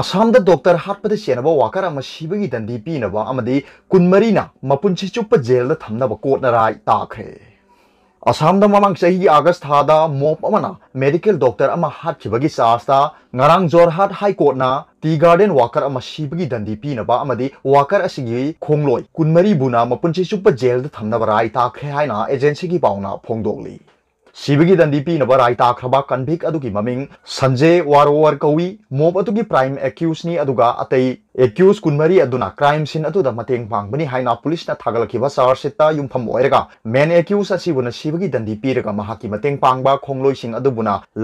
ꯑꯁꯥꯝꯗ doctor ꯍꯥꯠꯄꯗ ꯆꯦꯟꯅꯕ worker ꯑꯃ ꯁꯤꯕꯒꯤ ꯗꯟꯗꯤ ꯄꯤꯅꯕ ꯑꯃꯗꯤ ꯀꯨꯟꯃꯔꯤꯅ ꯃꯄꯨꯟꯁꯤ ꯆꯨꯞꯄ ꯖꯦꯜꯗ ꯊꯝꯅꯕ ꯀꯣꯠꯅꯔꯥꯏ ꯇꯥꯈ꯭ꯔꯦ ꯑꯁꯥꯝꯗ ꯃꯃꯥꯡ ꯆꯍꯤꯒꯤ ꯑꯥꯒꯁ ꯊꯥꯗ ꯃꯣꯞ ꯑꯃꯅ ꯃꯦꯗꯤꯀꯦꯜ ꯗꯣꯛꯇꯔ ꯑꯃ ꯍꯥꯠꯈꯤꯕꯒꯤ ꯆꯥꯔꯖꯇ ꯉꯔꯥꯡ ꯖꯣꯔꯍꯥꯠ ꯍꯥꯏ ꯀꯣꯔꯠꯅ ꯇꯤ ꯒꯥꯔꯗꯦꯟ ꯋꯥꯀꯔ ꯑꯃ ꯁꯤꯕꯒꯤ ꯗꯟꯗꯤ ꯄꯤꯅꯕ ꯑꯃꯗꯤ ꯋꯥꯀꯔ ꯑꯁꯤꯒꯤ ꯈꯣꯡꯂꯣꯏ ꯀꯨꯟꯃꯔꯤꯕꯨꯅ ꯃꯄꯨꯟꯁꯤ ꯆꯨꯞꯄ ꯖꯦꯜꯗ ꯊꯝꯅꯕ ꯔꯥꯏ ꯇꯥꯈ꯭ꯔꯦ ꯍꯥꯏꯅ ꯑꯦꯖꯦꯟꯁꯤꯒꯤ ꯄꯥꯎꯅ ꯐꯣꯡꯗꯣꯛꯂꯤ सिबगी दंदी पीनब राय ताख्रब कन्भिक ममिंग संजय वारोवर कौई मोब अतुगी प्राइम एक्यूजनी अतई एक्यूज कुनमरी क्राइम सीन मतंग पांगनी है पुलिस थागलखीब चार्जशीट यूफम मेन एक्यूज सिबगी दंदी पीरग मतंग पांग खोलोई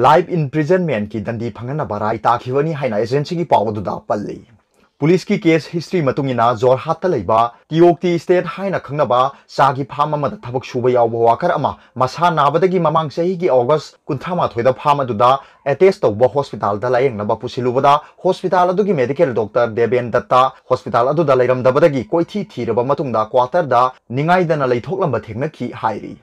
लाइफ इंप्रिजनमेंट की दंदी फंगनब राय ताखीबनी है एजेंसी की पाव पल्ली ꯄꯨꯂꯤꯁꯀꯤ ꯀꯦꯁ ꯍꯤꯁꯇ꯭ꯔꯤ ꯃꯇꯨꯡ ꯏꯟꯅ ꯖꯣꯔꯍꯥꯠꯇ ꯂꯩꯕ ꯇꯤꯌꯣꯛꯇꯤ ꯁ꯭ꯇꯦꯠ ꯍꯥꯏꯅ ꯈꯪꯅꯕ ꯆꯥꯒꯤ ꯐꯥꯝ ꯑꯃꯗ ꯊꯕꯛ ꯁꯨꯕ ꯌꯥꯎꯕ ꯋꯥꯀꯔ ꯑꯃ ꯃꯁꯥ ꯅꯥꯕꯗꯒꯤ ꯃꯃꯥꯡ ꯆꯍꯤꯒꯤ ꯑꯣꯒꯁ ꯀꯨꯟꯊ꯭ꯔꯥꯃꯥꯊꯣꯏꯗ ꯐꯥꯝ ꯑꯗꯨꯗ ꯑꯦꯇꯦꯁ ꯇꯧꯕ ꯍꯣꯁꯄꯤꯇꯥꯜꯗ ꯂꯥꯌꯦꯡꯅꯕ ꯄꯨꯁꯤꯜꯂꯨꯕꯗ ꯍꯣꯁꯄꯤꯇꯥꯜ ꯑꯗꯨꯒꯤ medical doctor Deben Dutta hospital ꯑꯗꯨꯗ ꯂꯩꯔꯝꯗꯕꯗꯒꯤ ꯀꯣꯏꯊꯤ ꯊꯤꯔꯕ ꯃꯇꯨꯡꯗ ꯀ꯭ꯋꯥꯇꯔꯗ ꯅꯤꯡꯉꯥꯏꯗꯅ ꯂꯩꯊꯣꯛꯂꯝꯕ ꯊꯦꯡꯅꯈꯤ ꯍꯥꯏꯔꯤ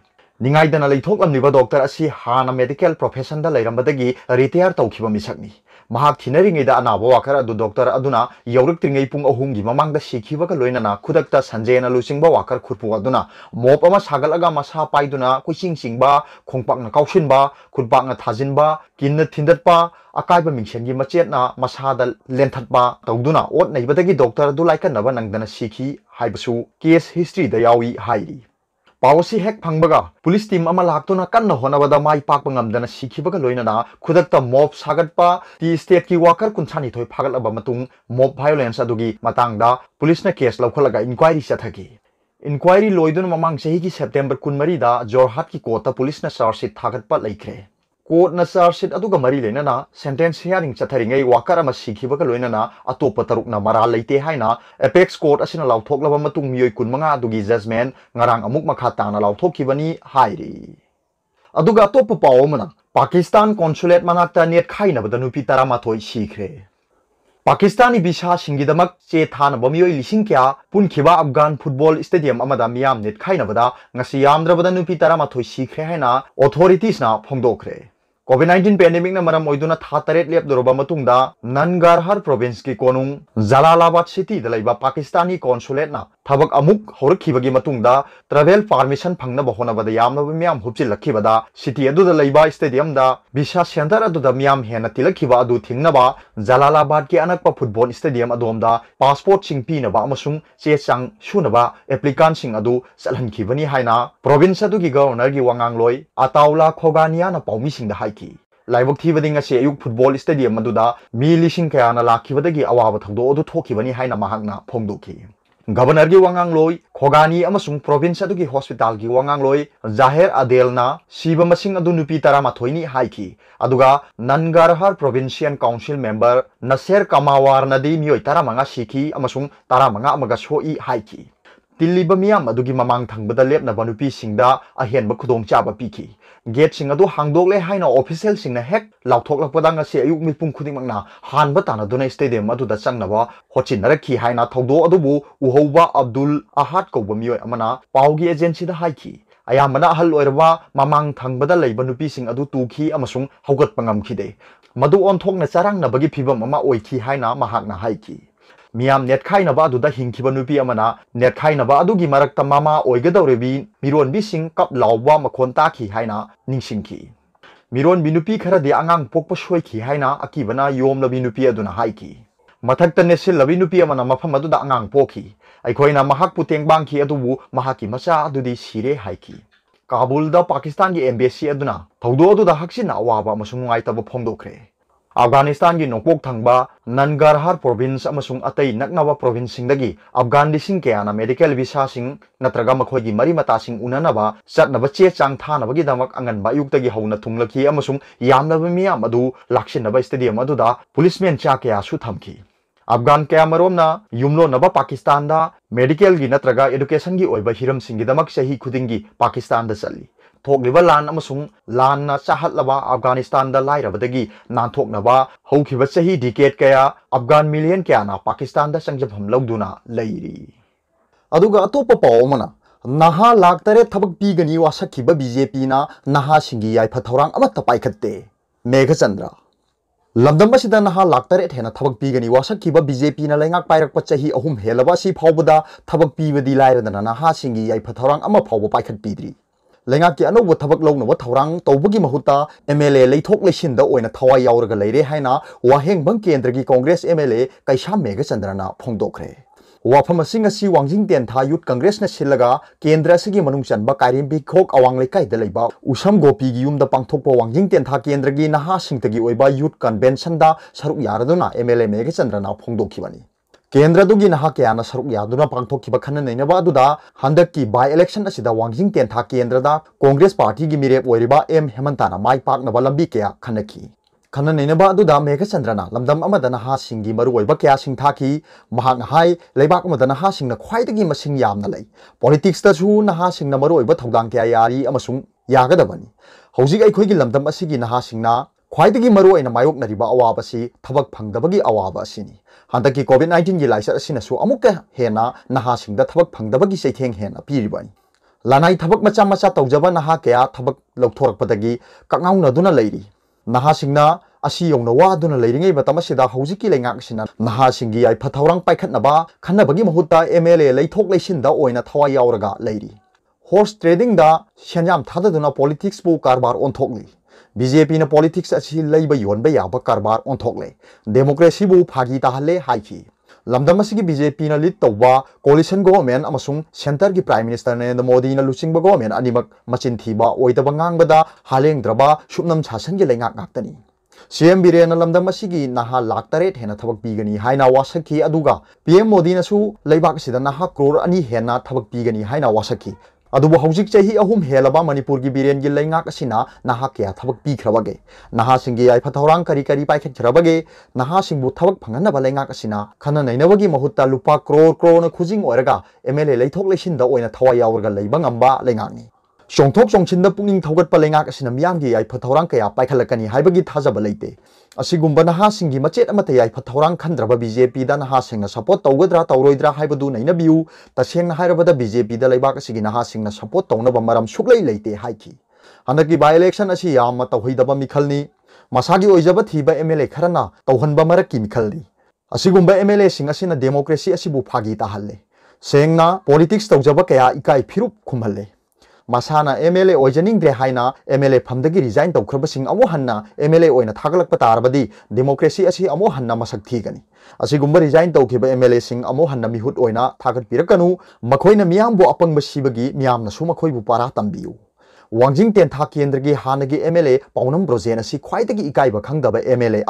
ꯅꯤꯡꯉꯥꯏꯗꯅ ꯂꯩꯊꯣꯛꯂꯝꯂꯤꯕ ꯗꯣꯛꯇꯔ ꯑꯁꯤ ꯍꯥꯟꯅ ꯃꯦꯗꯤꯀꯦꯜ ꯄ꯭ꯔꯣꯐꯦꯁꯟꯗ ꯂꯩꯔꯝꯕꯗꯒꯤ ꯔꯤꯇꯥꯌꯔ ꯇꯧꯈꯤꯕ ꯃꯤꯁꯛꯅꯤ ꯃꯍꯥꯛ ꯊꯤꯅꯔꯤꯉꯩꯗ ꯑꯅꯥꯕ ꯋꯥꯈꯔ ꯑꯗꯨ ꯗꯣꯛꯇꯔ ꯑꯗꯨꯅ ꯌꯧꯔꯛꯇ꯭ꯔꯤꯉꯩ ꯄꯨꯡ ꯑꯍꯨꯝꯒꯤ ꯃꯃꯥꯡꯗ ꯁꯤꯈꯤꯕꯒ ꯂꯣꯏꯅꯅ ꯈꯨꯗꯛꯇ ꯁꯟꯖꯦꯅ ꯂꯨꯆꯤꯡꯕ ꯋꯥꯈꯔ ꯈꯨꯔꯄꯨ ꯑꯗꯨꯅ ꯃꯣꯞ ꯑꯃ ꯁꯥꯒꯠꯂꯒ ꯃꯁꯥ ꯄꯥꯏꯗꯨꯅ ꯀꯣꯏꯆꯤꯡ ꯆꯤꯡꯕ ꯈꯣꯡꯄꯥꯛꯅ ꯀꯥꯎꯁꯤꯟꯕ ꯈꯨꯠꯄꯥꯛꯅ ꯊꯥꯖꯤꯟꯕ ꯀꯤꯟꯅ ꯊꯤꯟꯗꯠꯄ ꯑꯀꯥꯏꯕ ꯃꯤꯡꯁꯦꯟꯒꯤ ꯃꯆꯦꯠꯅ ꯃꯁꯥꯗ ꯂꯦꯟꯊꯠꯄ ꯇꯧꯗꯨꯅ ꯑꯣꯠ ꯅꯩꯕꯗꯒꯤ ꯗꯣꯛꯇꯔ ꯑꯗꯨ ꯂꯥꯏꯀꯠꯅꯕ ꯅꯪꯗꯅ ꯁꯤꯈꯤ ꯍꯥꯏꯕꯁꯨ ꯀꯦꯁ ꯍꯤꯁꯇ꯭ꯔꯤꯗ ꯌꯥꯎꯏ ꯍꯥꯏꯔꯤ पासी हेक पुलिस टीम लातुन कन्नहोनबा मा पाबना सिखीबग लोना खुद मोब सागप ती स्टेट की वर् कुछ फागल्ब मोब भाइलेंस पुलिस केस लौल इंक्वायरी चाथी इंक्वायरी लोदन ममांग सही की सेप्टेंबर कुमरी जोरहाट की कोर्ट पुलिस चार्जशीट थाग्रे कोर्ट चार्जशीट अदुगा मरी लेना सेंटेंस हियरिंग चथरिंगे वाकर अमा सिखिबगा तरुक मरा लेते हैं एपेक्स कोर्ट असिना लाउथोकलब मतुंग मियोय कुनमंगा अदुगी जजमेंट पाकिस्तान कौनसुलेट मना नेट खाइनबदा नुपी पाकिस्तानी विसाद चे थानब मियोय क्या पुनखिबा अफगान फुटबॉल स्टेडियम अमदा नेट खाइनबदा ngasi yamdrabada nupi 13 Covid nineteen pandemic मरम था तरह लेपद नंगारहार प्रोवेंस की कोनू जलालाबाद सिटी पाकिस्तानी कौनसुलेट नाबकद ट्रेवल पारमिशन फंगना होनाबद मैं हूचिलद सिटी स्टेडियम विशा सेंटर मैं हेन तीलब जलालाबाद की अनप फुटबॉल स्टेडियम अदोद पासपोर्ट पीनब चे चंग सूनब एप्लीकानी चलने प्रोवेंस की गवर्नर की वाला लोई अताउला खोगानिया पाई ꯍꯣꯠꯅꯈꯤ ꯂꯥꯏꯕꯛꯊꯤꯕꯗꯤ ꯉꯁꯤ ꯑꯌꯨꯛ ꯐꯨꯠꯕꯣꯜ ꯁ꯭ꯇꯦꯗꯤꯌꯝ ꯑꯗꯨꯗ ꯃꯤ ꯂꯤꯁꯤꯡ ꯀꯌꯥꯅ ꯂꯥꯛꯈꯤꯕꯗꯒꯤ ꯑꯋꯥꯕ ꯊꯧꯗꯣꯛ ꯑꯗꯨ ꯊꯣꯛꯈꯤꯕꯅꯤ ꯍꯥꯏꯅ ꯃꯍꯥꯛꯅ ꯐꯣꯡꯗꯣꯛꯈꯤ ꯒꯕꯔꯅꯔꯒꯤ ꯋꯥꯉꯥꯡꯂꯣꯏ ꯈꯣꯒꯥꯅꯤ ꯑꯃꯁꯨꯡ ꯄ꯭ꯔꯣꯚꯤꯟꯁ ꯑꯗꯨꯒꯤ ꯍꯣꯁꯄꯤꯇꯥꯜꯒꯤ ꯋꯥꯉꯥꯡꯂꯣꯏ ꯖꯥꯍꯦꯔ ꯑꯗꯦꯜꯅ ꯁꯤꯕ ꯃꯁꯤꯡ ꯑꯗꯨ ꯅꯨꯄꯤ ꯇꯔꯥꯃꯥꯊꯣꯏꯅꯤ ꯍꯥꯏꯈꯤ ꯑꯗꯨꯒ ꯅꯟꯒꯔꯍꯔ ꯄ꯭ꯔꯣꯚꯤꯟꯁꯤꯌꯟ ꯀꯥꯎꯟꯁꯤꯜ ꯃꯦꯝꯕꯔ ꯅꯁꯦꯔ ꯀꯃꯥꯋꯥꯔꯅꯗꯤ ꯃꯤꯑꯣꯏ ꯇꯔꯥꯃꯉꯥ ꯁꯤꯈꯤ ꯑꯃꯁꯨꯡ ꯇꯔꯥꯃꯉꯥ ꯑꯃꯒ ꯁꯣꯛꯏ ꯍꯥꯏꯈꯤ ꯇꯤꯜꯂꯤꯕ ꯃꯤꯌꯥꯝ ꯑꯗꯨꯒꯤ ꯃꯃꯥꯡ ꯊꯪꯕꯗ ꯂꯦꯞꯅꯕ ꯅꯨꯄꯤꯁꯤꯡꯗ ꯑꯍꯦꯟꯕ ꯈꯨꯗꯣꯡꯆꯥꯕ ꯄꯤꯈꯤ เกตสิงห์ดูหางดกเลยให้นาออฟิเชียลสิงห์นะเฮกเราทุกหลักประดังกษีอายุมีปุ่งคุณิมังนะฮันบัตานะดูในสเตเดียมมาดูดัชังนะว่าหฮอจินนักขี่ให้นาทกดูอดูบูอูฮูบะอับดุลอาฮัดกบมีอยอันนะปาวกีเอเจนซี่ด้ให้ขี่อายามนะฮัลโหลเอร์ว่ามามังทั้งบัตเลยบนรุปีสิงห์ดูตูขี่อมาสุงเฮักกัดปังงามขี่เดมาดูออนทุกเนื้อสร้างนะบกิพิบมามาอ้ยขี่ให้นามาหักนะให้ขี่ ꯃꯤꯌꯥꯝ ꯅꯦꯠꯈꯥꯏꯅꯕ ꯑꯗꯨꯗ ꯍꯤꯡꯈꯤꯕ ꯅꯨꯄꯤ ꯑꯃꯅ ꯅꯦꯠꯈꯥꯏꯅꯕ ꯑꯗꯨꯒꯤ ꯃꯔꯛꯇ ꯃꯃꯥ ꯑꯣꯏꯒꯗꯧꯔꯤꯕꯤ ꯃꯤꯔꯣꯟꯕꯤꯁꯤꯡ ꯀꯞ ꯂꯥꯎꯕ ꯃꯈꯣꯟ ꯇꯥꯈꯤ ꯍꯥꯏꯅ ꯅꯤꯡꯁꯤꯡꯈꯤ ꯃꯤꯔꯣꯟꯕꯤ ꯅꯨꯄꯤ ꯈꯔꯗꯤ ꯑꯉꯥꯡ ꯄꯣꯛꯄ ꯁꯣꯏꯈꯤ ꯍꯥꯏꯅ ꯑꯀꯤꯕꯅ ꯌꯣꯝꯂꯕꯤ ꯅꯨꯄꯤ ꯑꯗꯨꯅ ꯍꯥꯏꯈꯤ ꯃꯊꯛꯇ ꯅꯦꯠꯁꯤꯜꯂꯕꯤ ꯅꯨꯄꯤ ꯑꯃꯅ ꯃꯐꯝ ꯑꯗꯨꯗ ꯑꯉꯥꯡ ꯄꯣꯛꯈꯤ ꯑꯩꯈꯣꯏꯅ ꯃꯍꯥꯛꯄꯨ ꯇꯦꯡꯕꯥꯡꯈꯤ ꯑꯗꯨꯕꯨ ꯃꯍꯥꯛꯀꯤ ꯃꯆꯥ ꯑꯗꯨꯗꯤ ꯁꯤꯔꯦ ꯍꯥꯏꯈꯤ ꯀꯥꯕꯨꯜꯗ ꯄꯥꯀꯤꯁꯇꯥꯟꯒꯤ ꯑꯦꯝꯕꯦꯁꯤ ꯑꯗꯨꯅ ꯊꯧꯗꯣꯛ ꯑꯗꯨꯗ ꯍꯛꯁꯤꯟꯅ ꯑꯋꯥꯕ ꯑꯃꯁꯨꯡ ꯅꯨꯡꯉꯥꯏꯇꯕ ꯐꯣꯡꯗꯣꯛꯈ꯭ꯔꯦ ꯑꯐꯒꯥꯅꯤꯁꯇꯥꯟꯒꯤ ꯅꯣꯡꯄꯣꯛ ꯊꯪꯕ ꯅꯟꯒꯔꯍꯥꯔ ꯄ꯭ꯔꯣꯚꯤꯟꯁ ꯑꯃꯁꯨꯡ ꯑꯇꯩ ꯅꯛꯅꯕ ꯄ꯭ꯔꯣꯚꯤꯟꯁꯁꯤꯡꯗꯒꯤ ꯑꯐꯒꯥꯟ ꯂꯤꯁꯤꯡ ꯀꯌꯥꯅ ꯃꯦꯗꯤꯀꯦꯜ ꯚꯤꯁꯥꯁꯤꯡ ꯅꯠꯇ꯭ꯔꯒ ꯃꯈꯣꯏꯒꯤ ꯃꯔꯤ ꯃꯇꯥꯁꯤꯡ ꯎꯅꯅꯕ ꯆꯠꯅꯕ ꯆꯦ ꯆꯥꯡ ꯊꯥꯅꯕꯒꯤꯗꯃꯛ ꯑꯉꯟꯕ ꯑꯌꯨꯛꯇꯒꯤ ꯍꯧꯅ ꯊꯨꯡꯂꯛꯈꯤ ꯑꯃꯁꯨꯡ ꯌꯥꯝꯂꯕ ꯃꯤꯌꯥꯝ ꯑꯗꯨ ꯂꯥꯛꯁꯤꯟꯅꯕ ꯁ꯭ꯇꯦꯗꯤꯌꯝ ꯑꯗꯨꯗ ꯄꯨꯂꯤꯁꯃꯦꯟ ꯆꯥ ꯀꯌꯥꯁꯨ ꯊꯝꯈꯤ अफगान क्यामरोमना युमलोनब पाकिस्तान मेडिकल की नत्रगा एडुकेशन की ओइब हिरम सिंगिदमक सही खुदिंगी पाकिस्तान द चली अफगानिस्तान लाइबदी नाथोनाब डिकेट क्या अफगान मिलियन क्या पाकिस्तान संजफम लौदना अतोप पावना नहा लाख तरह तर थबनी वाखीब बीजेपी नहाफर पाखत्ते मेघचंद्र लमदम से नहा लाख तर हेन थबनी वाखीब बीजेपी लैंगा पाप ची अहम हेल्ब अब थबी लाइदना नहाफर पाखत्ती लैंक अनौब थबक लौनब तौरता एम एल एथोलेन थवा यौर वाहें केंद्र की कांग्रेस एम एल ए कईसा मेघ चंद्रना फोंदे वाफम वाजिंग तेंथा यूथ कंग्रेस केंद्र अब कारीम भी खोक अवांग उसम गोपी की यूद पांथप वाजिंग तेंथा केंद्र की नहा यूथ कन्वेंशन सरुक याद एम एल ए चंद्रना फोंदी ꯀꯦꯟꯗ꯭ꯔꯗꯨꯒꯤ ꯅꯍꯥꯛ ꯀꯌꯥꯅ ꯁꯔꯨꯛ ꯌꯥꯗꯨꯅ ꯄꯥꯡꯊꯣꯛꯈꯤꯕ ꯈꯟꯅ ꯅꯩꯅꯕ ꯑꯗꯨꯗ ꯍꯟꯗꯛꯀꯤ ꯕꯥꯏ ꯏꯂꯦꯛꯁꯟ ꯑꯁꯤꯗ ꯋꯥꯡꯖꯤꯡ ꯇꯦꯟꯊꯥ ꯀꯦꯟꯗ꯭ꯔꯗ ꯀꯣꯡꯒ꯭ꯔꯦꯁ ꯄꯥꯔꯇꯤꯒꯤ ꯃꯤꯔꯦꯞ ꯑꯣꯏꯔꯤꯕ ꯑꯦꯝ ꯍꯦꯃꯟꯇꯥꯅ ꯃꯥꯏ ꯄꯥꯛꯅꯕ ꯂꯝꯕꯤ ꯀꯌꯥ ꯈꯟꯅꯈꯤ ꯈꯟꯅ ꯅꯩꯅꯕ ꯑꯗꯨꯗ ꯃꯦꯘꯆꯟꯗ꯭ꯔꯅ ꯂꯝꯗꯝ ꯑꯃꯗ ꯅꯍꯥꯁꯤꯡꯒꯤ ꯃꯔꯨꯑꯣꯏꯕ ꯀꯌꯥꯁꯤꯡ ꯊꯥꯈꯤ ꯃꯍꯥꯛꯅ ꯍꯥꯏ ꯂꯩꯕꯥꯛ ꯑꯃꯗ ꯅꯍꯥꯁꯤꯡꯅ ꯈ꯭ꯋꯥꯏꯗꯒꯤ ꯃꯁꯤꯡ ꯌꯥꯝꯅ ꯂꯩ ꯄꯣꯂꯤꯇꯤꯛꯁꯇꯁꯨ ꯅꯍꯥꯁꯤꯡꯅ ꯃꯔꯨꯑꯣꯏꯕ ꯊꯧꯗꯥꯡ ꯀꯌꯥ ꯌꯥꯔꯤ ꯑꯃꯁꯨꯡ ꯌꯥꯒꯗꯕꯅꯤ ꯍꯧꯖꯤꯛ ꯑꯩꯈꯣꯏꯒꯤ ꯂꯝꯗꯝ ꯑꯁꯤꯒꯤ ꯅꯍꯥꯁꯤꯡꯅ ख्वाइदगी मरु अन मायोकनरीब अवाब से थबक फंगदबगी अवाब असिनी हंदकी कोविड 19 की लाइसर असिनसु अमुक हेना नहा थब थबक फंगदबगी सेथेंग हेना पीरिबाई लानाई थबक मचा तौजब नहा क्या थबक लौथोरपदगी ककाउनदुना लेरी नहा सिंगना ꯑꯁꯤ ꯌꯧꯅ ꯋꯥꯗꯨꯅ ꯂꯩꯔꯤꯉꯩ ꯃꯇꯝ ꯑꯁꯤꯗ ꯍꯧꯖꯤꯛꯀꯤ ꯂꯩꯉꯥꯛꯁꯤꯅ ꯅꯍꯥꯁꯤꯡꯒꯤ ꯌꯥꯏꯐ ꯊꯧꯔꯥꯡ ꯄꯥꯏꯈꯠꯅꯕ ꯈꯟꯅꯕꯒꯤ ꯃꯍꯨꯠꯇ ꯑꯦꯝ ꯑꯦꯜ ꯑꯦ ꯂꯩꯊꯣꯛ बीजेपी ने पीन अब योब कारबार ओंथोले डेमोक्रेसी फागी ताहले लमदम बी जे लीड तब कोलीसन गोवर्मेंट सेंटर की प्राइम मिनिस्टर नरेंद्र मोदी लुचिंग गोवर्मेंट अनी मचिन थीब हालेंद्रब सूनम सासन की लेनी सी एम बीरें लमदम नहा लाख तरह हेन थबक पीगनी है वासखी पी एम मोदी नहा क्रोर अनी हेन थबक पीगनी है वासखी अदुबु हौजिक चाहि अहुम की बीरेन की लेंगाक असिना नहा क्या थबक पीख्रबगे नहा सिंह की आइफा थौरांग करी करी पाइखेख्रबगे नहा सिंह बु थबक फंगनबा लेंगाक असिना खन क्रोर क्रोर खुजिंग ओरगा एमएलए लेथोक लेसिन थवा यावरगा लेबा ngamba lengang चौथों चौथी पुनिंग थोगपलेगागमी तौर क्या पाखल्कनी थाजब लेते नहां की मचे याफर खनद्रब बी जे नहां सपोर्ट तौद्रा तौरद्रा नई तसेंद बी जे पीद लेबागे नहां सपोर्ट तौब मरम सूल लेते हाँ बाई इलेक्शन अम तौहब मिखल मसाजब थीब एम एल ए खरना तौहब मरक की मिखल एम एल एसना डेमोक्रेसी फागी ताहल सेंना पोलीटिक्स तौजब क्या इका फिर खुमल ꯃꯁꯥꯅ ꯑꯦꯝ ꯑꯦꯜ ꯑꯦ ꯑꯣꯏꯖꯅꯤꯡꯗ꯭ꯔꯦ ꯍꯥꯏꯅ ꯑꯦꯝ ꯑꯦꯜ ꯑꯦ ꯐꯝꯗꯒꯤ ꯔꯤꯖꯥꯏꯟ ꯇꯧꯈ꯭ꯔꯕꯁꯤꯡ ꯑꯃꯨꯛ ꯍꯟꯅ ꯑꯦꯝ ꯑꯦꯜ ꯑꯦ ꯑꯣꯏꯅ ꯊꯥꯒꯠꯂꯛꯄ ꯇꯥꯔꯕꯗꯤ ꯗꯦꯃꯣꯀ꯭ꯔꯦꯁꯤ ꯑꯁꯤ ꯑꯃꯨꯛ ꯍꯟꯅ ꯃꯁꯛ ꯊꯤꯒꯅꯤ ꯑꯁꯤꯒꯨꯝꯕ ꯔꯤꯖꯥꯏꯟ ꯇꯧꯈꯤꯕ ꯑꯦꯝ ꯑꯦꯜ ꯑꯦꯁꯤꯡ ꯑꯃꯨꯛ ꯍꯟꯅ ꯃꯤꯍꯨꯠ ꯑꯣꯏꯅ ꯊꯥꯒꯠꯄꯤꯔꯛꯀꯅꯨ ꯃꯈꯣꯏꯅ ꯃꯤꯌꯥꯝꯕꯨ ꯑꯄꯪꯕ ꯁꯤꯕꯒꯤ ꯃꯤꯌꯥꯝꯅꯁꯨ ꯃꯈꯣꯏꯕꯨ ꯄꯔꯥ ꯇꯝꯕꯤꯌꯨ वाजिंग तेंथा केंद्र की हाने की एम एल ए पाउनम ब्रोजेन खाई इकाब खब एम एल ए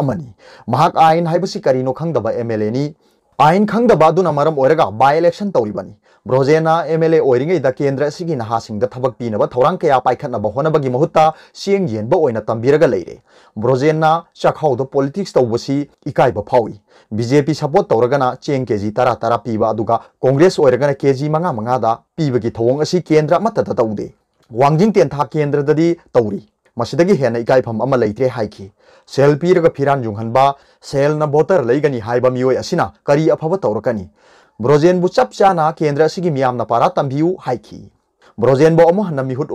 आयन है करीनो खब एम एल ए आईन खंगदबादुना मरम ओरेगा बाय इलेक्शन तौरीबनी ब्रोजेना एमएलए केंद्र की नहासिंगदा थबक पीनबा थौरांग कया पाइखनबा होनबगी महूत सियेंग येनबा ओइना तंबीरगा लेरे ब्रोजेना चखाउदो पॉलिटिक्स तौबसी इकाइबा फाउई बीजेपी सपोर्ट तौरगना चें के जी तरह तरह पीब कॉग्रेस के जी मंगा मंगा पीब की असि केंद्र मतदा तौदे वांगजिंग तेंथा केंद्रदी तौरी हेन इकाफम लेकिन सेल पीर फिरान जूंब सेल न भोटर लेगनी मई करी अफब तौरकनी ब्रोजेन चप चा केंद्र अगर पारा तमी ब्रोजेन निहुट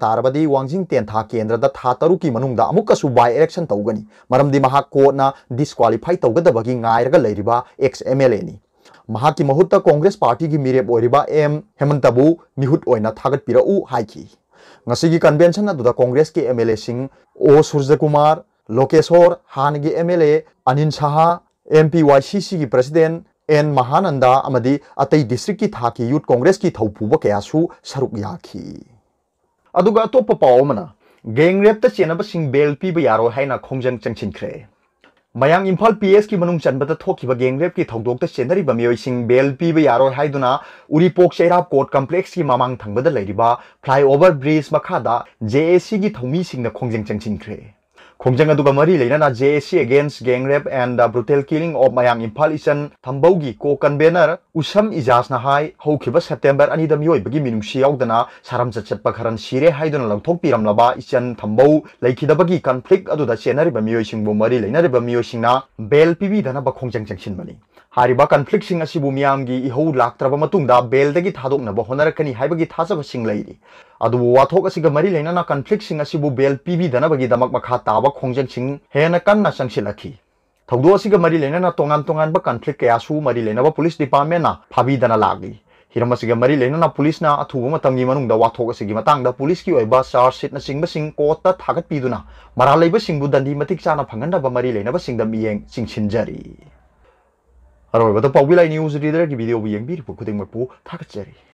तारबद्द वाजिंग तेंथा केंद्र था तरु की बै एलेक्शन तौगनी मरमी कोर्टना डिस्कालीफाई तौदी गायर लेरब एक्स एम एल ए महुत कोंग्रेस पार्टी की मेरेब एम हेमंत निहुट थागत पीरू हेमंतु ngasi convention na duda congress ki mla sing o surjakumar lokeshor han gi mla anin saha mpycc gi president N Mahananda अमदी अतई डिस्ट्रिक्ट की था की यूथ कांग्रेस की थौपुब कयासु सरुक याखी अतोप पावना गैंग रेप चेनब बेल पीब यारो है खोजन चंचिनख्रे मयांग इम्फा पी एस की मनु चनबेंगरेप की थोद चेनरीब मोयसी बेल पीब यारोना उरीपोक चेराब कोर्ट कम्प्लेक्स की ममान थब्लाईओवर ब्रिज मखाद जे ए सी की थौमी खोजें चंसीख्रे खोंजंग अदुगा मरी लेना JAC against gang rape and the brutal killing of मयांग इम्फाल इचन थंबौगी को कन्वेनर उसम इजाजना हाय हौखिब सेप्टेम्बर अनिद मियोइबगी मिनुंसी यावदना सारमच चप खरन सिरे हाइदन इचन थंबौ लेखिदबगी कन्फ्लिक्ट अदुदा चेनरिब मरी लेनरिब बेल पिबिदना बखोंजंग चंगसिनबनी हारिबा कन्फ्लिक्ट सिंग असिबु मियामगी इहौ लाक्त्रब मतुंगदा होनरकनी हाइबगी थाजबसिंग adu watok asi mari lena na conflict sing asi bu BLPB dana bagi damak makha taba khongjang sing hena kan na sang silaki thodo asi gamari lena na tongan tongan ba conflict ke asu mari lena ba police department na phabi dana lagi hiram asi gamari lena na police na athu ma tang gi manung da watok asi gi matang da police ki oi ba na sing ba sing ko ta thagat pi du na mara lai ba sing bu dandi matik cha na phangan da ba mari ba sing da mieng sing chin jari Aroi, betul. Pak Wilai News Reader, kita video yang biru, kita mampu thagat jari